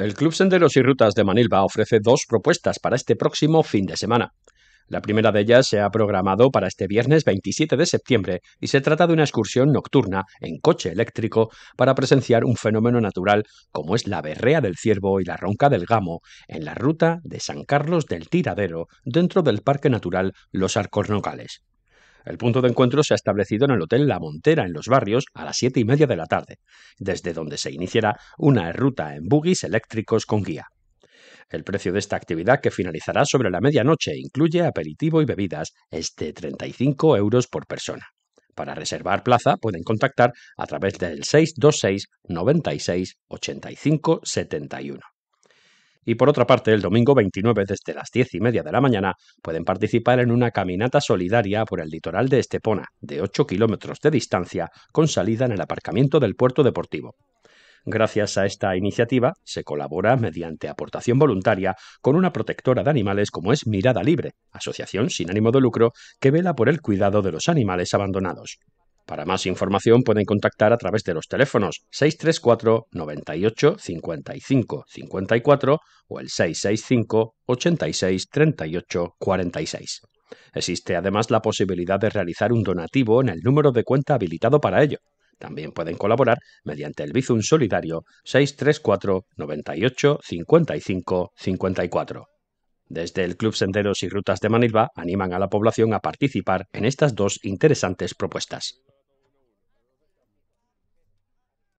El Club Senderos y Rutas de Manilva ofrece dos propuestas para este próximo fin de semana. La primera de ellas se ha programado para este viernes 27 de septiembre y se trata de una excursión nocturna en coche eléctrico para presenciar un fenómeno natural como es la berrea del ciervo y la ronca del gamo en la ruta de San Carlos del Tiradero dentro del Parque Natural Los Arcos Nogales. El punto de encuentro se ha establecido en el Hotel La Montera, en los barrios, a las siete y media de la tarde, desde donde se iniciará una ruta en buggies eléctricos con guía. El precio de esta actividad, que finalizará sobre la medianoche, incluye aperitivo y bebidas, es de 35 euros por persona. Para reservar plaza pueden contactar a través del 626 96 85 71. Y por otra parte, el domingo 29 desde las 10 y media de la mañana pueden participar en una caminata solidaria por el litoral de Estepona, de 8 kilómetros de distancia, con salida en el aparcamiento del puerto deportivo. Gracias a esta iniciativa, se colabora mediante aportación voluntaria con una protectora de animales como es Mirada Libre, asociación sin ánimo de lucro que vela por el cuidado de los animales abandonados. Para más información pueden contactar a través de los teléfonos 634 98 55 54 o el 665 86 38 46. Existe además la posibilidad de realizar un donativo en el número de cuenta habilitado para ello. También pueden colaborar mediante el Bizum Solidario 634 98 55 54. Desde el Club Senderos y Rutas de Manilva animan a la población a participar en estas dos interesantes propuestas.